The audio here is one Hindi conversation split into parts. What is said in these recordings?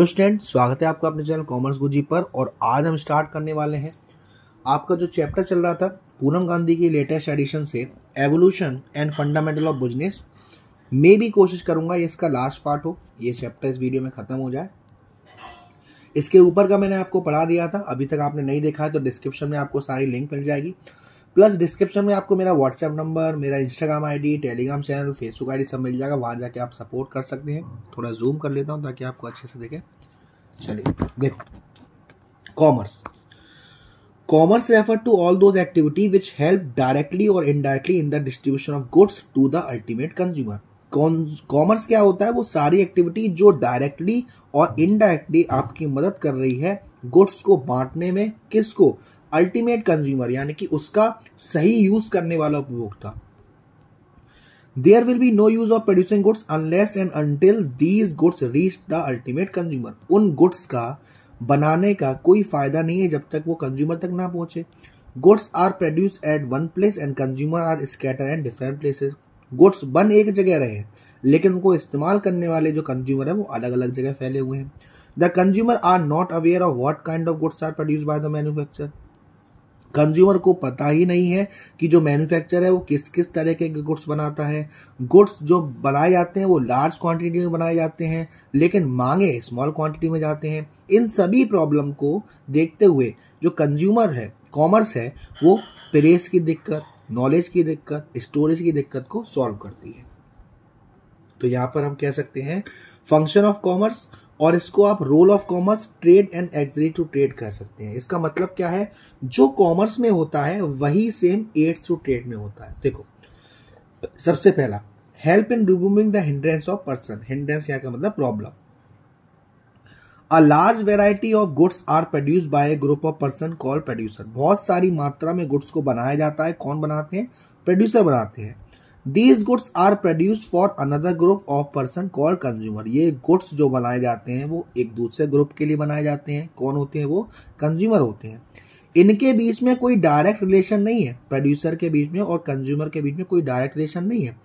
हेलो स्टूडेंट स्वागत है आपका अपने चैनल कॉमर्स गुजी पर और आज हम स्टार्ट करने वाले हैं आपका जो चैप्टर चल रहा था पूनम गांधी की लेटेस्ट एडिशन से evolution and fundamental of business मैं भी कोशिश करूंगा ये इसका लास्ट पार्ट हो ये चैप्टर इस वीडियो में ख़त्म हो जाए इसके ऊपर का मैंने आपको पढ़ा दिया था अभी तक आपने नहीं देखा है तो डिस्क्रिप्शन में आपको सारी लिंक मिल जाएगी प्लस डिस्क्रिप्शन में आपको मेरा व्हाट्सएप नंबर मेरा Instagram ID Telegram channel Facebook ID सब मिल जाएगा वहाँ जाके आप सपोर्ट कर सकते हैं थोड़ा जूम कर लेता हूँ ताकि आपको अच्छे से देखें चलिए देखो commerce commerce refer to all those activity which help directly और indirectly in the distribution of goods to the ultimate consumer commerce क्या होता है वो सारी एक्टिविटी जो डायरेक्टली और इनडायरेक्टली आपकी मदद कर रही है गुड्स को बांटने में किसको अल्टीमेट कंज्यूमर यानी कि उसका सही यूज करने वाला उपभोक्ता there will be no use of producing goods unless and until these goods reach the ultimate consumer उन गुड्स का बनाने का कोई फायदा नहीं है जब तक वो कंज्यूमर तक ना पहुंचे goods are produce at one place and consumer are scatter at different places goods बन एक जगह रहे लेकिन उनको इस्तेमाल करने वाले जो कंज्यूमर है वो अलग अलग जगह फैले हुए हैं the consumer are not aware of what kind of goods are produce by the manufacture consumer को पता ही नहीं है कि जो मैन्युफैक्चर है वो किस किस तरह के गुड्स बनाता है गुड्स जो बनाए जाते हैं वो लार्ज क्वांटिटी में बनाए जाते हैं लेकिन मांगे स्मॉल क्वांटिटी में जाते हैं इन सभी प्रॉब्लम को देखते हुए जो कंज्यूमर है कॉमर्स है वो प्रेस की दिक्कत नॉलेज की दिक्कत स्टोरेज की दिक्कत को सॉल्व करती है तो यहाँ पर हम कह सकते हैं फंक्शन ऑफ कॉमर्स और इसको आप role of commerce trade and auxiliary to trade कह सकते हैं इसका मतलब क्या है जो कॉमर्स में होता है वही सेम एड्स टू ट्रेड में होता है देखो सबसे पहला help in removing the hindrance of person hindrance यहाँ का मतलब problem a large variety of goods are produce by a group of person call producer बहुत सारी मात्रा में गुड्स को बनाया जाता है कौन बनाते हैं प्रोड्यूसर बनाते हैं these goods are produce for another group of person call consumer ये गुड्स जो बनाए जाते हैं वो एक दूसरे ग्रुप के लिए बनाए जाते हैं कौन होते हैं वो कंज्यूमर होते हैं इनके बीच में कोई डायरेक्ट रिलेशन नहीं है प्रोड्यूसर के बीच में और कंज्यूमर के बीच में कोई डायरेक्ट रिलेशन नहीं है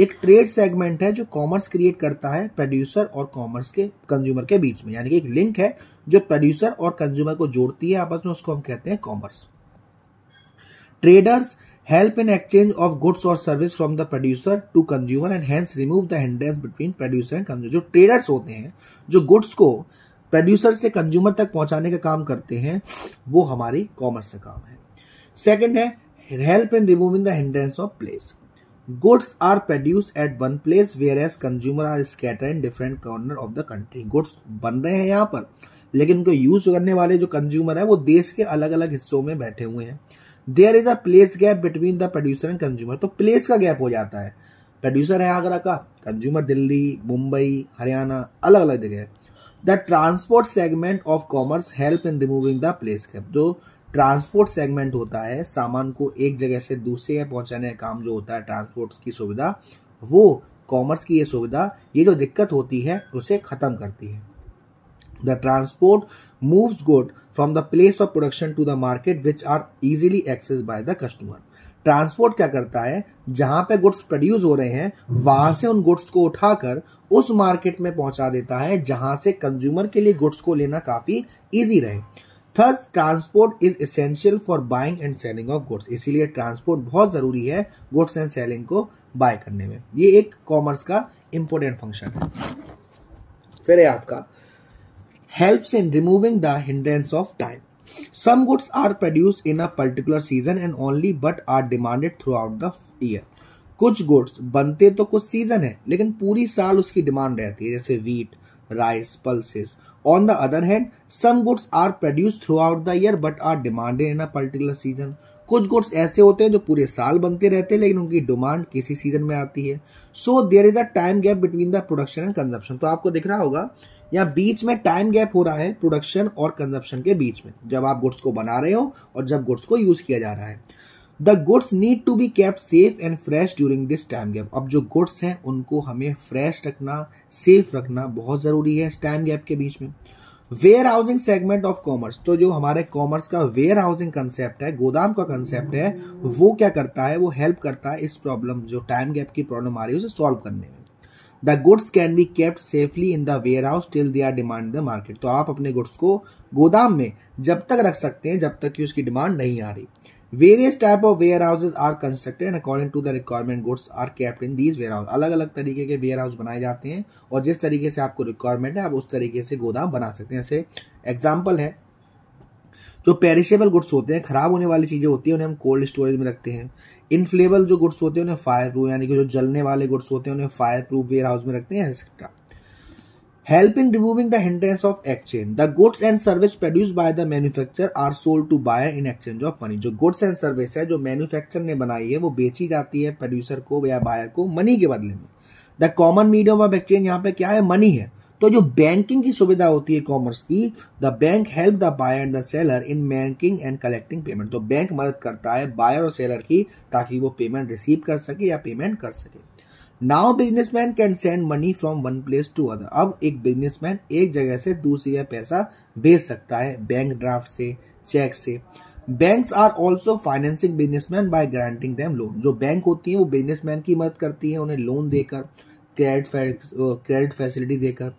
एक ट्रेड सेगमेंट है जो कॉमर्स क्रिएट करता है प्रोड्यूसर और कॉमर्स के कंज्यूमर के बीच में यानी कि एक लिंक है जो प्रोड्यूसर और कंज्यूमर को जोड़ती है आपस में उसको हम कहते हैं commerce traders help in exchange of goods or service from the producer to consumer and hence remove the hindrance between producer and consumer जो traders होते हैं जो goods को producer से consumer तक पहुंचाने का काम करते हैं वो हमारी commerce का काम है second है help in removing the hindrance of place goods are produced at one place whereas consumer are scattered in different corner of the country goods बन रहे हैं यहाँ पर लेकिन उनको यूज़ करने वाले जो कंज्यूमर है वो देश के अलग अलग हिस्सों में बैठे हुए हैं there is a place gap between the producer and consumer तो प्लेस का गैप हो जाता है प्रोड्यूसर है आगरा का कंज्यूमर दिल्ली मुंबई हरियाणा अलग अलग जगह the transport segment of commerce help in removing the place gap जो ट्रांसपोर्ट सेगमेंट होता है सामान को एक जगह से दूसरे जगह पहुंचाने का काम जो होता है ट्रांसपोर्ट की सुविधा वो कॉमर्स की ये सुविधा ये जो दिक्कत होती है उसे ख़त्म करती है The transport moves goods from the place of production to the market which are easily accessed by the customer. Transport क्या करता है जहां पे गुड्स प्रोड्यूस हो रहे हैं वहां से उन गुड्स को उठाकर उस मार्केट में पहुंचा देता है जहां से कंज्यूमर के लिए गुड्स को लेना काफ़ी इजी रहे thus transport is essential for buying and selling of goods इसीलिए ट्रांसपोर्ट बहुत ज़रूरी है गुड्स एंड सेलिंग को बाय करने में ये एक कॉमर्स का इम्पोर्टेंट फंक्शन है फिर है आपका helps in removing the hindrance of time. Some goods are produced in a particular season and only but are demanded throughout the year. kuch goods bante to kuch season hai lekin puri saal uski demand rehti hai jaise wheat rice pulses on the other hand some goods are produced throughout the year but are demanded in a particular season कुछ गुड्स ऐसे होते हैं जो पूरे साल बनते रहते हैं लेकिन उनकी डिमांड किसी सीजन में आती है so there is a time gap between the production and consumption तो आपको दिख रहा होगा या बीच में टाइम गैप हो रहा है प्रोडक्शन और कंजप्शन के बीच में जब आप गुड्स को बना रहे हो और जब गुड्स को यूज़ किया जा रहा है the goods need to be kept safe and fresh during this time gap अब जो गुड्स हैं उनको हमें फ्रेश रखना सेफ रखना बहुत ज़रूरी है इस टाइम गैप के बीच में warehousing segment of commerce तो जो हमारे कॉमर्स का वेयर हाउसिंग कंसेप्ट है गोदाम का कंसेप्ट है वो क्या करता है वो हेल्प करता है इस प्रॉब्लम जो टाइम गैप की प्रॉब्लम आ रही है उसे सॉल्व करने में the goods can be kept safely in the warehouse till they are demand the market तो आप अपने गुड्स को गोदाम में जब तक रख सकते हैं जब तक कि उसकी डिमांड नहीं आ रही various type of warehouses are constructed and according to the requirement goods are kept in these warehouse अलग अलग तरीके के वेयर हाउस बनाए जाते हैं और जिस तरीके से आपको रिक्वायरमेंट है आप उस तरीके से गोदाम बना सकते हैं जैसे एग्जाम्पल है जो पेरिशेबल गुड्स होते हैं ख़राब होने वाली चीज़ें होती हैं उन्हें हम कोल्ड स्टोरेज में रखते हैं इनफ्लेबल जो गुड्स होते हैं उन्हें फायर प्रूफ यानी कि जो जलने वाले गुड्स होते हैं उन्हें फायर प्रूफ वेयर हाउस में रखते हैं etcetera help in removing the hindrance of exchange the goods and service produce by the manufacture are sold to buyer in exchange of money जो गुड्स एंड सर्विस है जो मैनुफैक्चर ने बनाई है वो बेची जाती है प्रोड्यूसर को या बायर को मनी के बदले में the common medium of exchange यहाँ पे क्या है मनी है तो जो बैंकिंग की सुविधा होती है कॉमर्स की the bank help the buyer and the seller in banking and collecting payment तो बैंक मदद करता है बायर और सेलर की ताकि वो पेमेंट रिसीव कर सके या पेमेंट कर सके now businessman can send money from one place to other अब एक बिजनेसमैन एक जगह से दूसरी जगह पैसा भेज सकता है बैंक ड्राफ्ट से चेक से banks are also financing businessman by granting them loan जो बैंक होती हैं वो बिजनेसमैन की मदद करती हैं उन्हें लोन देकर क्रेडिट क्रेडिट फैसिलिटी देकर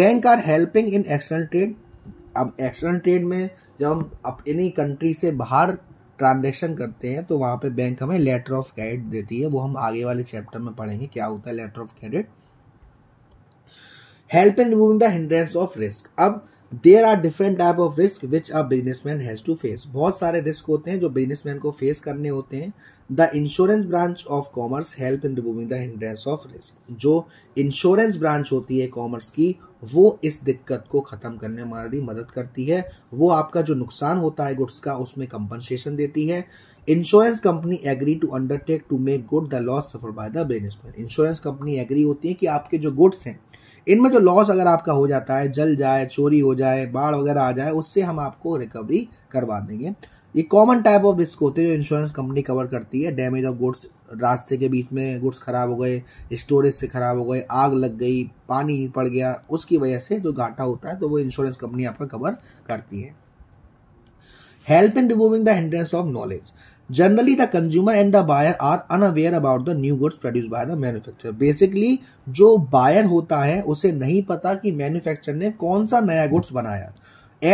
bank are helping in external trade अब एक्सटर्नल ट्रेड में जब हम अपनी कंट्री से बाहर ट्रांजेक्शन करते हैं तो वहाँ पे बैंक हमें लेटर ऑफ क्रेडिट देती है वो हम आगे वाले चैप्टर में पढ़ेंगे क्या होता है letter of credit help in removing the hindrance of risk अब there are different type of risk which a businessman has to face बहुत सारे रिस्क होते हैं जो बिजनेसमैन को फेस करने होते हैं the insurance branch of commerce help in removing the hindrance of risk जो इंश्योरेंस ब्रांच होती है कॉमर्स की वो इस दिक्कत को ख़त्म करने में हमारी मदद करती है वो आपका जो नुकसान होता है गुड्स का उसमें कंपनसेशन देती है insurance company agree to undertake to make good the loss suffer by the businessman insurance company agree होती है कि आपके जो गुड्स हैं इनमें जो लॉस अगर आपका हो जाता है जल जाए चोरी हो जाए बाढ़ वगैरह आ जाए उससे हम आपको रिकवरी करवा देंगे ये कॉमन टाइप ऑफ रिस्क होते हैं जो इंश्योरेंस कंपनी कवर करती है डैमेज ऑफ गुड्स रास्ते के बीच में गुड्स खराब हो गए स्टोरेज से खराब हो गए आग लग गई पानी पड़ गया उसकी वजह से जो घाटा होता है तो वो इंश्योरेंस कंपनी आपका कवर करती है help in removing the of knowledge Generally, the consumer and the buyer are unaware about the new goods produce by the manufacture basically जो बायर होता है उसे नहीं पता कि मैन्युफैक्चर ने कौन सा नया गुड्स बनाया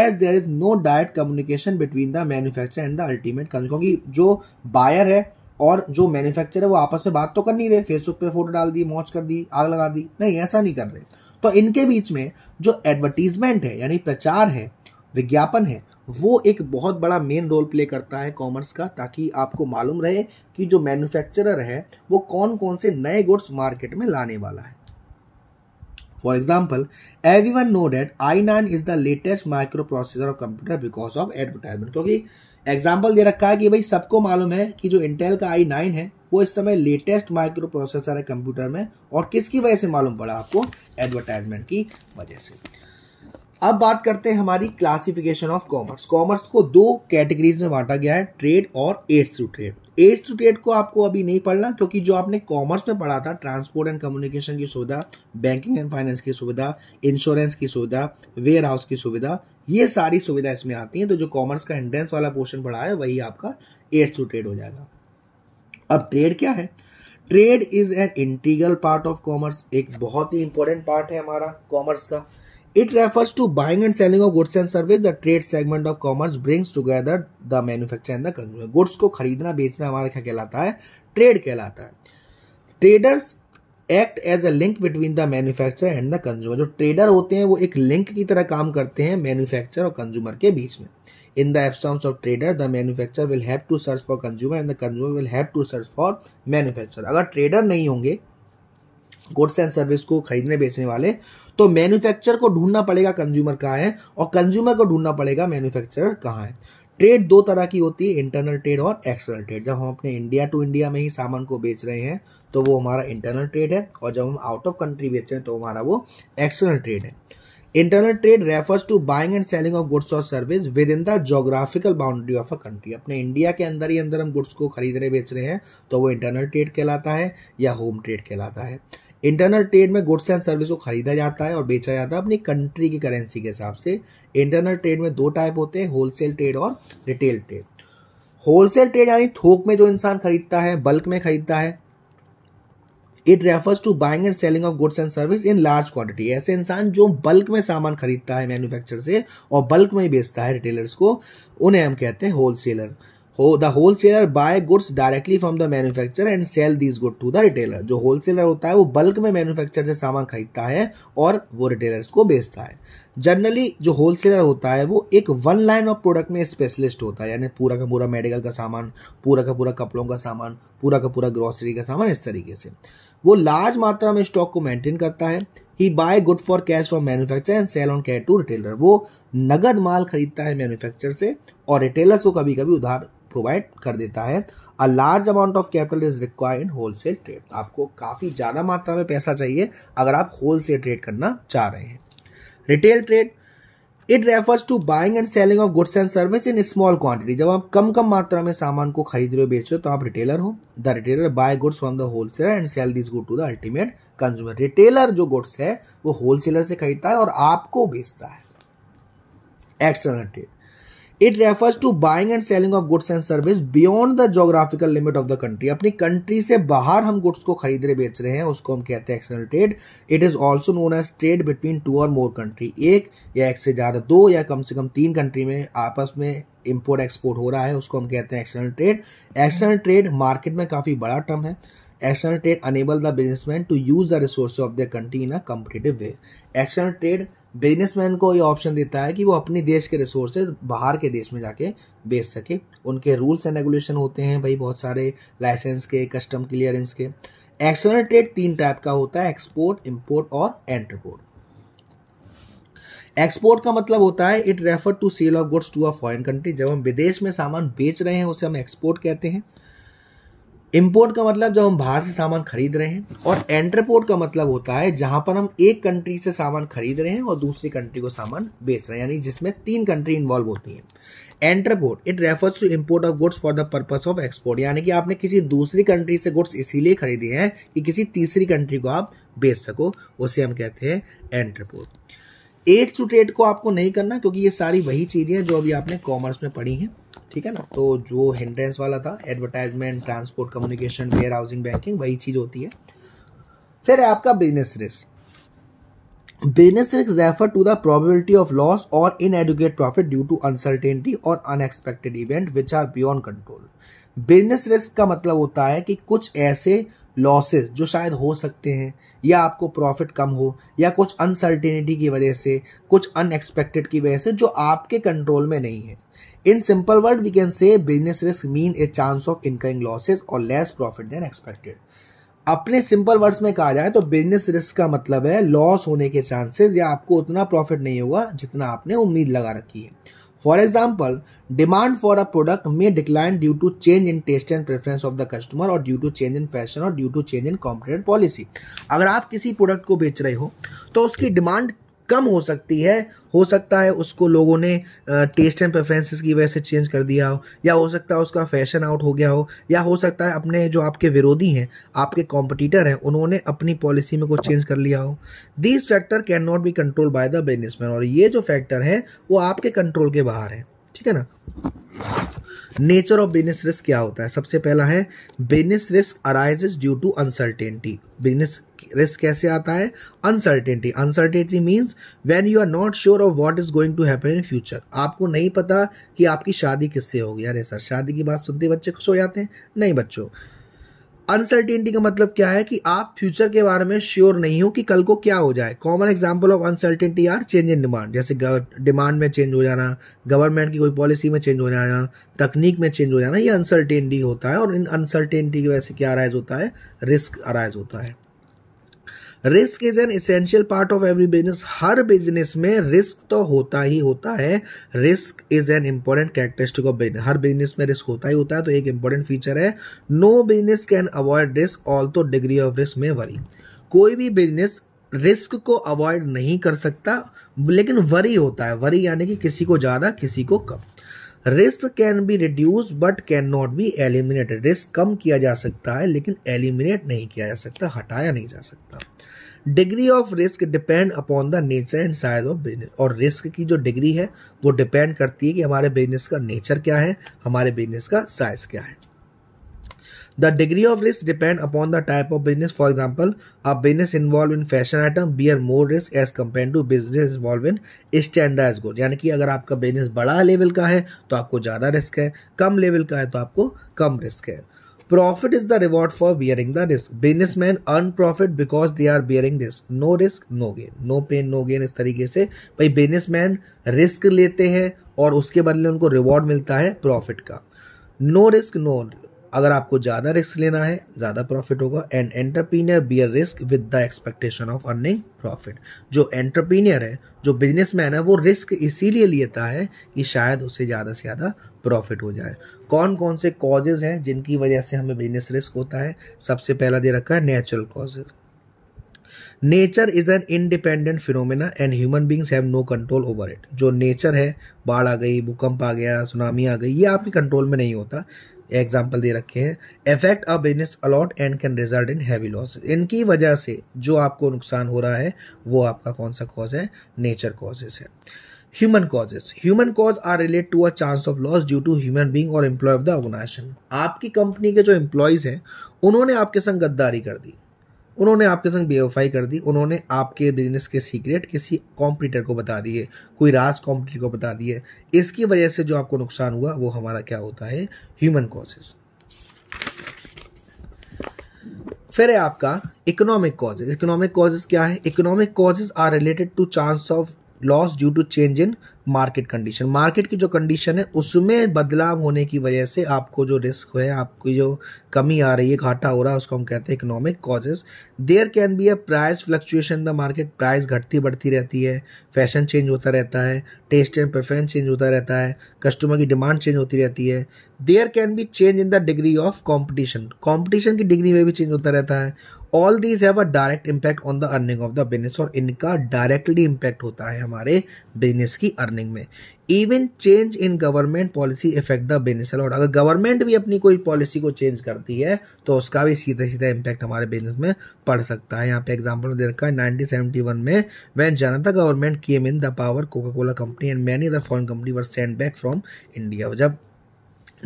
as there is no direct communication between the manufacture and the ultimate consumer क्योंकि जो बायर है और जो मैन्युफैक्चर है वो आपस में बात तो कर नहीं रहे फेसबुक पे फोटो डाल दी मॉच कर दी आग लगा दी नहीं ऐसा नहीं कर रहे तो इनके बीच में जो एडवर्टीजमेंट है यानी प्रचार है विज्ञापन है वो एक बहुत बड़ा मेन रोल प्ले करता है कॉमर्स का ताकि आपको मालूम रहे कि जो मैन्युफैक्चरर है वो कौन कौन से नए गुड्स मार्केट में लाने वाला है for example one know that i nine is the latest microprocessor of computer because of advertisement क्योंकि एग्जाम्पल दे रखा है कि भाई सबको मालूम है कि जो इंटेल का आई नाइन है वो इस समय लेटेस्ट माइक्रो प्रोसेसर है कंप्यूटर में और किसकी वजह से मालूम पड़ा आपको एडवर्टाइजमेंट की वजह से अब बात करते हैं हमारी क्लासिफिकेशन ऑफ कॉमर्स कॉमर्स को दो कैटेगरीज में बांटा गया है ट्रेड और aids to trade aids to trade को आपको अभी नहीं पढ़ना क्योंकि जो आपने कॉमर्स में पढ़ा था ट्रांसपोर्ट एंड कम्युनिकेशन की सुविधा बैंकिंग एंड फाइनेंस की सुविधा इंश्योरेंस की सुविधा वेयर हाउस की सुविधा ये सारी सुविधा इसमें आती है तो जो कॉमर्स का एंट्रेंस वाला पोर्शन पढ़ा है वही आपका एड्स टू ट्रेड हो जाएगा अब ट्रेड क्या है trade is an integral part of commerce एक बहुत ही इंपॉर्टेंट पार्ट है हमारा कॉमर्स का It refers to buying and selling of goods and service. The trade segment of commerce brings together the manufacturer and the consumer. Goods को खरीदना बेचना हमारा क्या कहलाता है ट्रेड कहलाता है traders act as a link between the manufacture and the consumer जो ट्रेडर होते हैं वो एक लिंक की तरह काम करते हैं मैन्युफैक्चर और कंज्यूमर के बीच में in the absence of trader the manufacture will have to search for consumer and the consumer will have to search for manufacture अगर ट्रेडर नहीं होंगे गुड्स एंड सर्विस को खरीदने बेचने वाले तो मैन्युफैक्चर को ढूंढना पड़ेगा कंज्यूमर कहाँ है और कंज्यूमर को ढूंढना पड़ेगा मैन्युफैक्चर कहाँ है ट्रेड दो तरह की होती है इंटरनल ट्रेड और एक्सटर्नल ट्रेड जब हम अपने इंडिया टू इंडिया में ही सामान को बेच रहे हैं तो वो हमारा इंटरनल ट्रेड है और जब हम आउट ऑफ कंट्री बेच रहे हैं तो हमारा वो एक्सटर्नल ट्रेड है internal trade refers to buying and selling of goods और service within the geographical boundary of a country अपने इंडिया के अंदर ही अंदर हम गुड्स को खरीद रहे बेच रहे हैं तो वो इंटरनल ट्रेड कहलाता है या होम ट्रेड कहलाता है इंटरनल ट्रेड में गुड्स एंड सर्विस को खरीदा जाता है और बेचा जाता है अपनी कंट्री की करेंसी के हिसाब से इंटरनल ट्रेड में दो टाइप होते हैं होलसेल ट्रेड और रिटेल ट्रेड होलसेल ट्रेड यानी थोक में जो इंसान खरीदता है बल्क में खरीदता है it refers to buying and selling of goods and service in large quantity ऐसे इंसान जो बल्क में सामान खरीदता है मैन्युफैक्चर से और बल्क में ही बेचता है रिटेलर्स को उन्हें हम कहते हैं wholesaler the wholesaler buy goods directly from the manufacture and sell these good to the retailer जो होल सेलर होता है वो बल्क में मैन्युफैक्चर से सामान खरीदता है और वो रिटेलर्स को बेचता है जनरली जो होलसेलर होता है वो एक वन लाइन ऑफ प्रोडक्ट में स्पेशलिस्ट होता है यानी पूरा का पूरा मेडिकल का सामान पूरा का पूरा कपड़ों का सामान पूरा का पूरा ग्रॉसरी का सामान इस तरीके से वो लार्ज मात्रा में स्टॉक को मेंटेन करता है he buy good for cash from manufacture and sell on cash to retailer वो नगद माल खरीदता है मैन्युफैक्चर से और रिटेलर्स को कभी कभी उधार प्रोवाइड कर देता है a large amount of capital is required in wholesale trade आपको काफ़ी ज़्यादा मात्रा में पैसा चाहिए अगर आप होलसेल ट्रेड करना चाह रहे हैं retail trade it refers to buying and selling of goods and service in small quantity जब आप कम कम मात्रा में सामान को खरीद रहे हो बेच रहे हो तो आप रिटेलर हो the retailer buy goods from the wholesaler and sell this good to the ultimate consumer retailer जो गुड्स है वो होलसेलर से खरीदता है और आपको बेचता है external trade it refers to buying and selling of goods and service beyond the geographical limit of the country अपनी कंट्री से बाहर हम गुड्स को खरीद रहे बेच रहे हैं उसको हम कहते हैं external trade it is also known as trade between two or more country एक या एक से ज़्यादा दो या कम से कम तीन कंट्री में आपस में इम्पोर्ट एक्सपोर्ट हो रहा है उसको हम कहते हैं external trade external trade market में काफ़ी बड़ा टर्म है external trade enable the businessman to use the resource of the country in a competitive way external trade businessman को ये ऑप्शन देता है कि वो अपने देश के रिसोर्सेज बाहर के देश में जाके बेच सके उनके रूल्स एंड रेगुलेशन होते हैं भाई बहुत सारे लाइसेंस के कस्टम क्लियरेंस के एक्सटर्नल ट्रेड तीन टाइप का होता है एक्सपोर्ट इम्पोर्ट और एंट्रपोर्ट एक्सपोर्ट का मतलब होता है it refer to sale of goods to a foreign country जब हम विदेश में सामान बेच रहे हैं उसे हम एक्सपोर्ट कहते हैं इम्पोर्ट का मतलब जब हम बाहर से सामान खरीद रहे हैं और एंट्रपोर्ट का मतलब होता है जहां पर हम एक कंट्री से सामान खरीद रहे हैं और दूसरी कंट्री को सामान बेच रहे हैं यानी जिसमें तीन कंट्री इन्वॉल्व होती हैं entrepot it refers to import of goods for the purpose of export यानी कि आपने किसी दूसरी कंट्री से गुड्स इसीलिए खरीदे हैं कि किसी तीसरी कंट्री को आप बेच सको उसे हम कहते हैं एंट्रपोर्ट एड्स टू ट्रेड को आपको नहीं करना क्योंकि ये सारी वही चीज़ें हैं जो अभी आपने कॉमर्स में पढ़ी हैं ठीक है ना तो जो हिंड्रेंस वाला था advertisement transport communication warehousing banking वही चीज़ होती है फिर है आपका business risk business risk refer to the probability of loss or inadequate profit due to uncertainty or unexpected event which are beyond control business risk का मतलब होता है कि कुछ ऐसे लॉसेस जो शायद हो सकते हैं या आपको प्रॉफिट कम हो या कुछ अनसर्टेनिटी की वजह से कुछ अनएक्सपेक्टेड की वजह से जो आपके कंट्रोल में नहीं है in simple word we can say business risk mean a chance of incoming losses or less profit than expected अपने सिंपल वर्ड्स में कहा जाए तो बिजनेस रिस्क का मतलब है लॉस होने के चांसेस या आपको उतना प्रॉफिट नहीं होगा जितना आपने उम्मीद लगा रखी है for example demand for a product में decline due to change in taste and preference of the customer or due to change in fashion or due to change in competitor policy अगर आप किसी प्रोडक्ट को बेच रहे हो तो उसकी डिमांड कम हो सकती है हो सकता है उसको लोगों ने टेस्ट एंड प्रेफरेंसेस की वजह से चेंज कर दिया हो या हो सकता है उसका फैशन आउट हो गया हो या हो सकता है अपने जो आपके विरोधी हैं आपके कॉम्पिटिटर हैं उन्होंने अपनी पॉलिसी में कुछ चेंज कर लिया हो these factor can not be control by the businessman और ये जो फैक्टर हैं वो आपके कंट्रोल के बाहर हैं ठीक है ना नेचर ऑफ बिजनेस रिस्क क्या होता है सबसे पहला है business risk arises due to uncertainty business risk कैसे आता है uncertainty uncertainty means when you are not sure of what is going to happen in future आपको नहीं पता कि आपकी शादी किससे होगी अरे सर शादी की बात सुनते बच्चे खुश हो जाते हैं नहीं बच्चों अनसर्टिनिटी का मतलब क्या है कि आप फ्यूचर के बारे में श्योर नहीं हो कि कल को क्या हो जाए common example of uncertainty are change in demand जैसे डिमांड में चेंज हो जाना गवर्नमेंट की कोई पॉलिसी में चेंज हो जाना तकनीक में चेंज हो जाना ये अनसर्टेनिटी होता है और इन अनसर्टेनिटी की वजह से क्या अराइज होता है रिस्क अराइज होता है risk is an essential part of every business हर बिजनेस में रिस्क तो होता ही होता है risk is an important characteristic of business हर बिजनेस में रिस्क होता ही होता है तो एक इंपॉर्टेंट फीचर है no business can avoid risk all तो डिग्री ऑफ रिस्क में वरी कोई भी बिजनेस रिस्क को अवॉइड नहीं कर सकता लेकिन वरी होता है वरी यानी कि किसी को ज़्यादा किसी को कम risk can be reduce but can not be eliminated risk कम किया जा सकता है लेकिन एलिमिनेट नहीं किया जा सकता हटाया नहीं जा सकता degree of risk depend upon the nature and size of business और रिस्क की जो डिग्री है वो डिपेंड करती है कि हमारे बिजनेस का नेचर क्या है हमारे बिजनेस का साइज क्या है the degree of risk depend upon the type of business for example a business involve in fashion item are more risk as compare to business involve in standard good यानी कि अगर आपका बिजनेस बड़ा लेवल का है तो आपको ज़्यादा रिस्क है कम लेवल का है तो आपको कम रिस्क है profit is the reward for bearing the risk business man earn profit because they are bearing risk no risk no gain no pain no gain इस तरीके से भाई बिजनेस मैन रिस्क लेते हैं और उसके बदले उनको रिवॉर्ड मिलता है प्रॉफिट का नो रिस्क नो अगर आपको ज़्यादा रिस्क लेना है ज़्यादा प्रॉफिट होगा and entrepreneur bear risk with the expectation of earning profit जो एंटरप्रीनियर है जो बिजनेस मैन है वो रिस्क इसीलिए लेता है कि शायद उसे ज़्यादा से ज़्यादा प्रॉफिट हो जाए कौन कौन से कॉजेज़ हैं जिनकी वजह से हमें बिजनेस रिस्क होता है सबसे पहला दे रखा है natural causes nature is an independent phenomena and human beings have no control over it जो नेचर है बाढ़ आ गई भूकंप आ गया सुनामी आ गई ये आपके कंट्रोल में नहीं होता एग्जाम्पल दे रखे हैं effect a business a lot and can result in heavy loss इनकी वजह से जो आपको नुकसान हो रहा है वो आपका कौन सा कॉज है नेचर कॉजेस है human causes human cause are relate to a chance of loss due to human being और एम्प्लॉय ऑफ द ऑर्गेनाइजेशन आपकी कंपनी के जो एम्प्लॉयज़ हैं उन्होंने आपके संग गद्दारी कर दी उन्होंने आपके संग बेवफाई कर दी उन्होंने आपके बिजनेस के सीक्रेट किसी कॉम्पिटिटर को बता दिए कोई राज कॉम्पिटिटर को बता दिए इसकी वजह से जो आपको नुकसान हुआ वो हमारा क्या होता है ह्यूमन कॉजेज फिर है आपका इकोनॉमिक कॉजेज इकोनॉमिक कॉजेज क्या है economic causes are related to chance of loss due to change in market condition market की जो कंडीशन है उसमें बदलाव होने की वजह से आपको जो रिस्क है आपकी जो कमी आ रही है घाटा हो रहा है उसको हम कहते हैं economic causes there can be a price fluctuation the market price घटती बढ़ती रहती है फैशन चेंज होता रहता है टेस्ट एंड प्रेफरेंस चेंज होता रहता है कस्टमर की डिमांड चेंज होती रहती है there can be change in the degree of competition competition की डिग्री में भी चेंज होता रहता है all these have a direct impact on the earning of the business और इनका डायरेक्टली इम्पैक्ट होता है हमारे बिजनेस की अर्निंग प्लानिंग में even change in government policy effect the business a lot अगर गवर्नमेंट भी अपनी कोई पॉलिसी को चेंज करती है तो उसका भी सीधा सीधा इम्पैक्ट हमारे बिजनेस में पड़ सकता है यहाँ पे एग्जाम्पल दे रखा है नाइनटीन में वैन जनता था government came in the power Coca Cola company and many other foreign company were sent back from India जब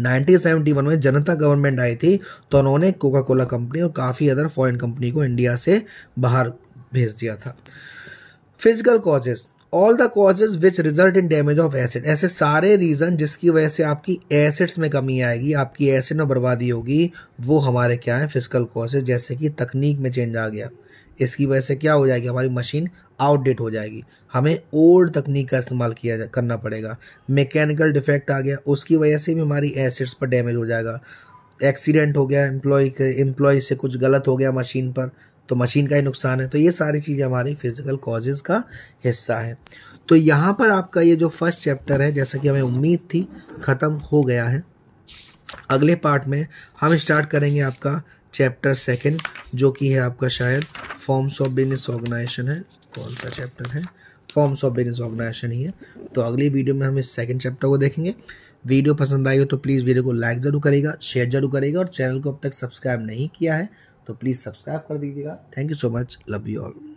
1971 में जनता गवर्नमेंट आई थी तो उन्होंने कोका कोला कंपनी और काफ़ी अदर फॉरेन कंपनी को इंडिया से बाहर भेज दिया था physical causes all the causes which result in damage of asset ऐसे सारे रीज़न जिसकी वजह से आपकी एसिड्स में कमी आएगी आपकी एसिड में बर्बादी होगी वो हमारे क्या है फिजिकल कॉजेज जैसे कि तकनीक में चेंज आ गया इसकी वजह से क्या हो जाएगी हमारी मशीन आउटडेट हो जाएगी हमें ओल्ड तकनीक का इस्तेमाल किया जा करना पड़ेगा मैकेनिकल डिफेक्ट आ गया उसकी वजह से भी हमारी एसिड्स पर डैमेज हो जाएगा एक्सीडेंट हो गया एम्प्लॉय के एम्प्लॉय से कुछ गलत हो गया मशीन पर तो मशीन का ही नुकसान है तो ये सारी चीज़ें हमारी फिजिकल कॉजेज़ का हिस्सा है तो यहाँ पर आपका ये जो फर्स्ट चैप्टर है जैसा कि हमें उम्मीद थी ख़त्म हो गया है अगले पार्ट में हम स्टार्ट करेंगे आपका चैप्टर सेकंड जो कि है आपका शायद फॉर्म्स ऑफ बिजनेस ऑर्गेनाइजेशन है कौन सा चैप्टर है फॉर्म्स ऑफ बिजनेस ऑर्गेनाइजेशन ही है तो अगली वीडियो में हम इस सेकंड चैप्टर को देखेंगे वीडियो पसंद आई हो तो प्लीज़ वीडियो को लाइक ज़रूर करेगा शेयर जरूर करेगा और चैनल को अब तक सब्सक्राइब नहीं किया है तो प्लीज़ सब्सक्राइब कर दीजिएगा thank you so much love you all